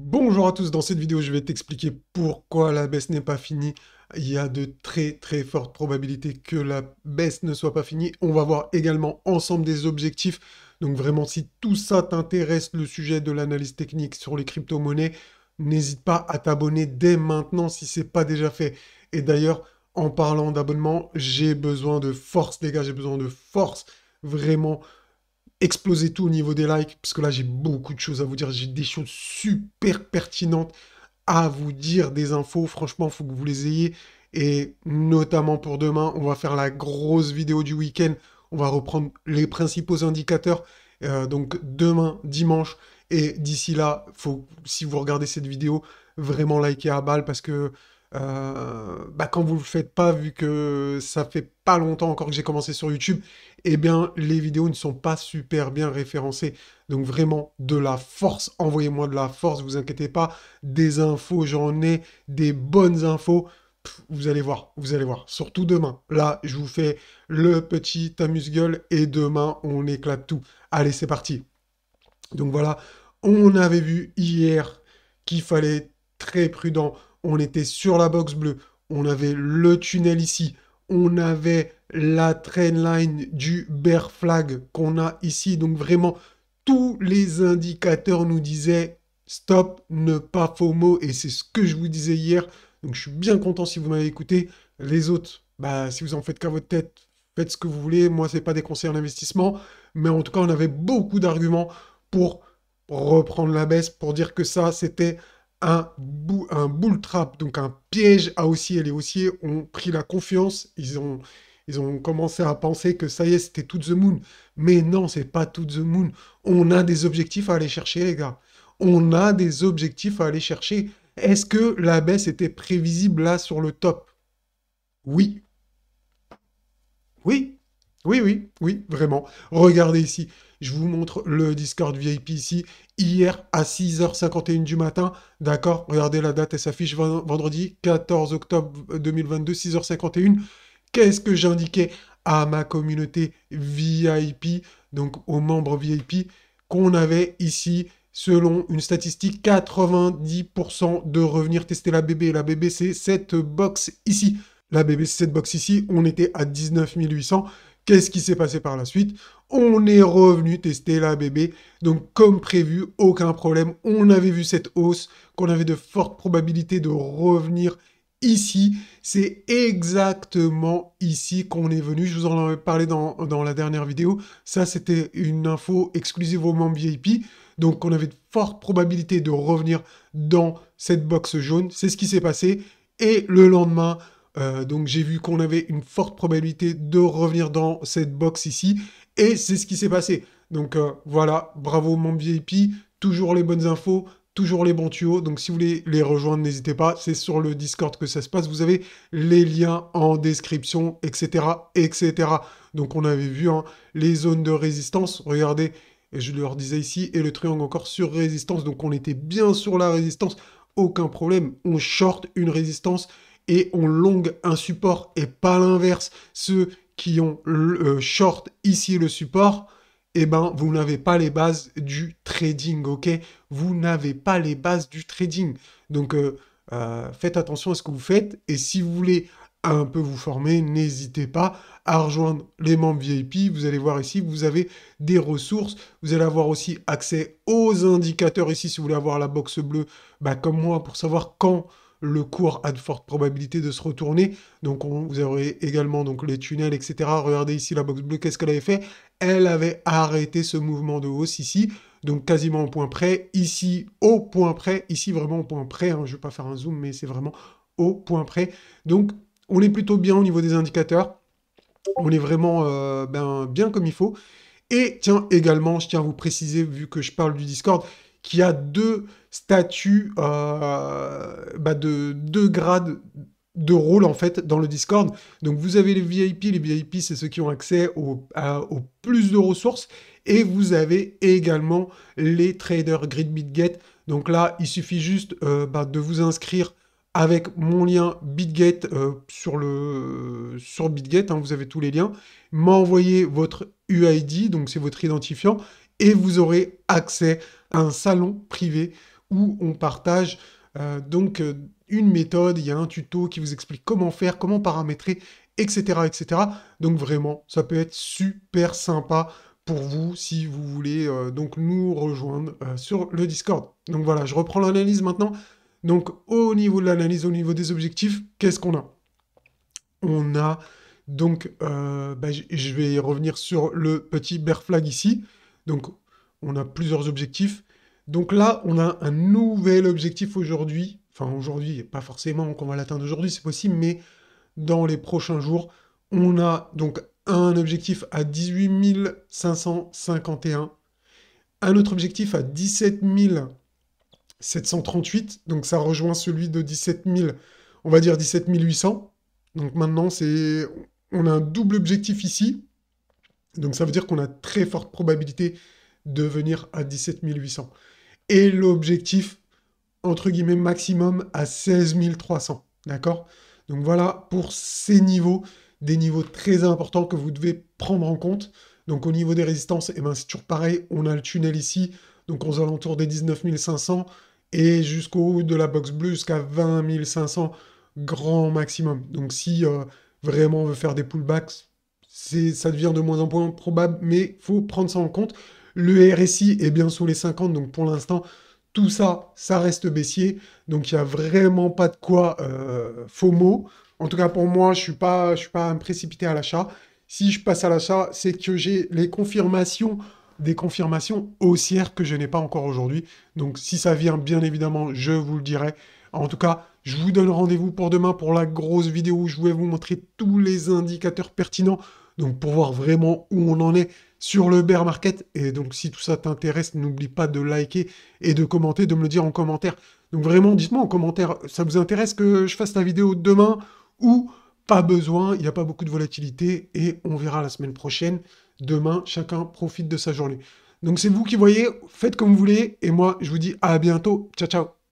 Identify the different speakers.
Speaker 1: Bonjour à tous, dans cette vidéo je vais t'expliquer pourquoi la baisse n'est pas finie. Il y a de très très fortes probabilités que la baisse ne soit pas finie. On va voir également ensemble des objectifs. Donc vraiment si tout ça t'intéresse, le sujet de l'analyse technique sur les crypto-monnaies, n'hésite pas à t'abonner dès maintenant si ce n'est pas déjà fait. Et d'ailleurs, en parlant d'abonnement, j'ai besoin de force les gars, j'ai besoin de force vraiment exploser tout au niveau des likes, parce que là j'ai beaucoup de choses à vous dire, j'ai des choses super pertinentes à vous dire, des infos, franchement, il faut que vous les ayez. Et notamment pour demain, on va faire la grosse vidéo du week-end, on va reprendre les principaux indicateurs. Euh, donc demain, dimanche, et d'ici là, faut, si vous regardez cette vidéo, vraiment likez à balle parce que euh, bah, quand vous le faites pas, vu que ça fait pas longtemps encore que j'ai commencé sur YouTube, eh bien, les vidéos ne sont pas super bien référencées. Donc vraiment, de la force, envoyez-moi de la force, vous inquiétez pas, des infos, j'en ai, des bonnes infos. vous allez voir, vous allez voir, surtout demain. Là, je vous fais le petit amuse-gueule et demain, on éclate tout. Allez, c'est parti. Donc voilà, on avait vu hier qu'il fallait très prudent on était sur la box bleue, on avait le tunnel ici, on avait la line du bear flag qu'on a ici. Donc vraiment, tous les indicateurs nous disaient stop, ne pas FOMO. Et c'est ce que je vous disais hier. Donc je suis bien content si vous m'avez écouté. Les autres, bah, si vous en faites qu'à votre tête, faites ce que vous voulez. Moi, ce n'est pas des conseils en investissement. Mais en tout cas, on avait beaucoup d'arguments pour reprendre la baisse, pour dire que ça, c'était un, un bull trap, donc un piège à haussier. Les haussiers ont pris la confiance, ils ont, ils ont commencé à penser que ça y est, c'était tout the moon. Mais non, c'est pas tout the moon. On a des objectifs à aller chercher, les gars. On a des objectifs à aller chercher. Est-ce que la baisse était prévisible là sur le top Oui. Oui. Oui, oui, oui, vraiment. Regardez ici. Je vous montre le Discord VIP ici hier à 6h51 du matin. D'accord Regardez la date, elle s'affiche vendredi 14 octobre 2022, 6h51. Qu'est-ce que j'indiquais à ma communauté VIP, donc aux membres VIP, qu'on avait ici, selon une statistique, 90% de revenir tester la BB. La BB, c'est cette box ici. La BB, c'est cette box ici. On était à 19 800. Qu'est-ce qui s'est passé par la suite on est revenu tester la bébé. Donc, comme prévu, aucun problème. On avait vu cette hausse, qu'on avait de fortes probabilités de revenir ici. C'est exactement ici qu'on est venu. Je vous en avais parlé dans, dans la dernière vidéo. Ça, c'était une info exclusive aux membres VIP. Donc, on avait de fortes probabilités de revenir dans cette box jaune. C'est ce qui s'est passé. Et le lendemain, euh, donc j'ai vu qu'on avait une forte probabilité de revenir dans cette box ici et c'est ce qui s'est passé. Donc euh, voilà, bravo mon VIP, toujours les bonnes infos, toujours les bons tuyaux. Donc si vous voulez les rejoindre, n'hésitez pas. C'est sur le Discord que ça se passe. Vous avez les liens en description, etc. etc. Donc on avait vu hein, les zones de résistance. Regardez, je leur disais ici, et le triangle encore sur résistance. Donc on était bien sur la résistance. Aucun problème. On short une résistance et on longue un support et pas l'inverse. Ceux qui ont le euh, short ici le support, et eh ben, vous n'avez pas les bases du trading, ok Vous n'avez pas les bases du trading. Donc, euh, euh, faites attention à ce que vous faites. Et si vous voulez un peu vous former, n'hésitez pas à rejoindre les membres VIP. Vous allez voir ici, vous avez des ressources. Vous allez avoir aussi accès aux indicateurs ici, si vous voulez avoir la box bleue, bah, comme moi, pour savoir quand le cours a de fortes probabilités de se retourner. Donc vous aurez également donc les tunnels, etc. Regardez ici la box bleue, qu'est-ce qu'elle avait fait Elle avait arrêté ce mouvement de hausse ici, donc quasiment au point près. Ici, au point près. Ici, vraiment au point près. Hein. Je ne vais pas faire un zoom, mais c'est vraiment au point près. Donc on est plutôt bien au niveau des indicateurs. On est vraiment euh, ben, bien comme il faut. Et tiens, également, je tiens à vous préciser, vu que je parle du Discord, qui a deux statuts, euh, bah, de deux grades de rôle en fait dans le Discord. Donc vous avez les VIP, les VIP c'est ceux qui ont accès au, plus de ressources et vous avez également les traders Grid BitGet. Donc là il suffit juste euh, bah, de vous inscrire avec mon lien BitGet euh, sur, le, sur BitGet, hein, vous avez tous les liens, m'envoyez votre UID, donc c'est votre identifiant, et vous aurez accès un salon privé où on partage euh, donc euh, une méthode, il y a un tuto qui vous explique comment faire, comment paramétrer, etc., etc. Donc vraiment, ça peut être super sympa pour vous si vous voulez euh, donc nous rejoindre sur le Discord. Donc voilà, je reprends l'analyse maintenant. Donc au niveau de l'analyse, au niveau des objectifs, qu'est-ce qu'on a On a donc, bah, je vais revenir sur le petit bear flag ici. Donc on a plusieurs objectifs. Donc là, on a un nouvel objectif aujourd'hui. Enfin, aujourd'hui, pas forcément qu'on va l'atteindre aujourd'hui, c'est possible, mais dans les prochains jours, on a donc un objectif à 18 551, un autre objectif à 17 738, donc ça rejoint celui de 17 on va dire 17 800. Donc maintenant, c'est on a un double objectif ici, donc ça veut dire qu'on a très forte probabilité devenir à 17 800. Et l'objectif, entre guillemets, maximum à 16 300. D'accord Donc voilà pour ces niveaux, des niveaux très importants que vous devez prendre en compte. Donc au niveau des résistances, et eh ben, c'est toujours pareil, on a le tunnel ici, donc aux alentours des 19 500 et jusqu'au haut de la box bleue, jusqu'à 20 500 grand maximum. Donc si euh, vraiment on veut faire des pullbacks, ça devient de moins en moins probable, mais il faut prendre ça en compte. Le RSI est bien sous les 50, donc pour l'instant, tout ça, ça reste baissier. Donc il n'y a vraiment pas de quoi faux euh, FOMO. En tout cas, pour moi, je ne suis, pas, suis pas à me à l'achat. Si je passe à l'achat, c'est que j'ai les confirmations des confirmations haussières que je n'ai pas encore aujourd'hui. Donc si ça vient, bien évidemment, je vous le dirai. En tout cas, je vous donne rendez-vous pour demain pour la grosse vidéo où je vais vous montrer tous les indicateurs pertinents donc pour voir vraiment où on en est sur le bear market. Et donc si tout ça t'intéresse, n'oublie pas de liker et de commenter, de me le dire en commentaire. Donc vraiment, dites-moi en commentaire, ça vous intéresse que je fasse la vidéo demain ou pas besoin, il n'y a pas beaucoup de volatilité et on verra la semaine prochaine. Demain, chacun profite de sa journée. Donc c'est vous qui voyez, faites comme vous voulez et moi je vous dis à bientôt. Ciao ciao